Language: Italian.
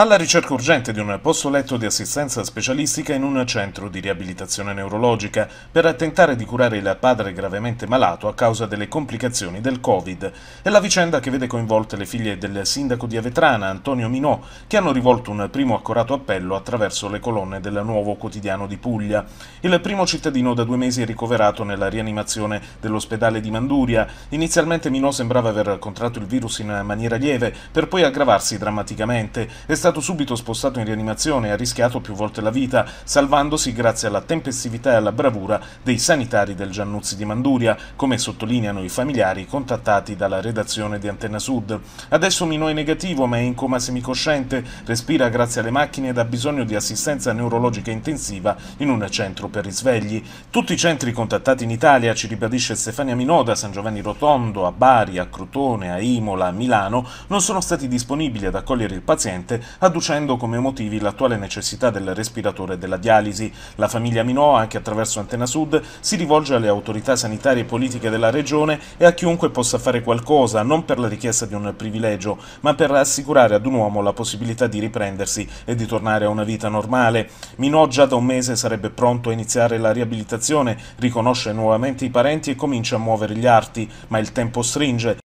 alla ricerca urgente di un posto letto di assistenza specialistica in un centro di riabilitazione neurologica per tentare di curare il padre gravemente malato a causa delle complicazioni del Covid. È la vicenda che vede coinvolte le figlie del sindaco di Avetrana, Antonio Minò, che hanno rivolto un primo accorato appello attraverso le colonne del nuovo quotidiano di Puglia. Il primo cittadino da due mesi è ricoverato nella rianimazione dell'ospedale di Manduria. Inizialmente Minò sembrava aver contratto il virus in maniera lieve, per poi aggravarsi drammaticamente. È stato stato subito spostato in rianimazione e ha rischiato più volte la vita, salvandosi grazie alla tempestività e alla bravura dei sanitari del Giannuzzi di Manduria, come sottolineano i familiari contattati dalla redazione di Antenna Sud. Adesso Mino è negativo, ma è in coma semicosciente, respira grazie alle macchine ed ha bisogno di assistenza neurologica intensiva in un centro per risvegli. Tutti i centri contattati in Italia, ci ribadisce Stefania Minoda, San Giovanni Rotondo, a Bari, a Crotone, a Imola, a Milano, non sono stati disponibili ad accogliere il paziente adducendo come motivi l'attuale necessità del respiratore e della dialisi. La famiglia Minò, anche attraverso Antena Sud, si rivolge alle autorità sanitarie e politiche della regione e a chiunque possa fare qualcosa, non per la richiesta di un privilegio, ma per assicurare ad un uomo la possibilità di riprendersi e di tornare a una vita normale. Minò già da un mese sarebbe pronto a iniziare la riabilitazione, riconosce nuovamente i parenti e comincia a muovere gli arti, ma il tempo stringe.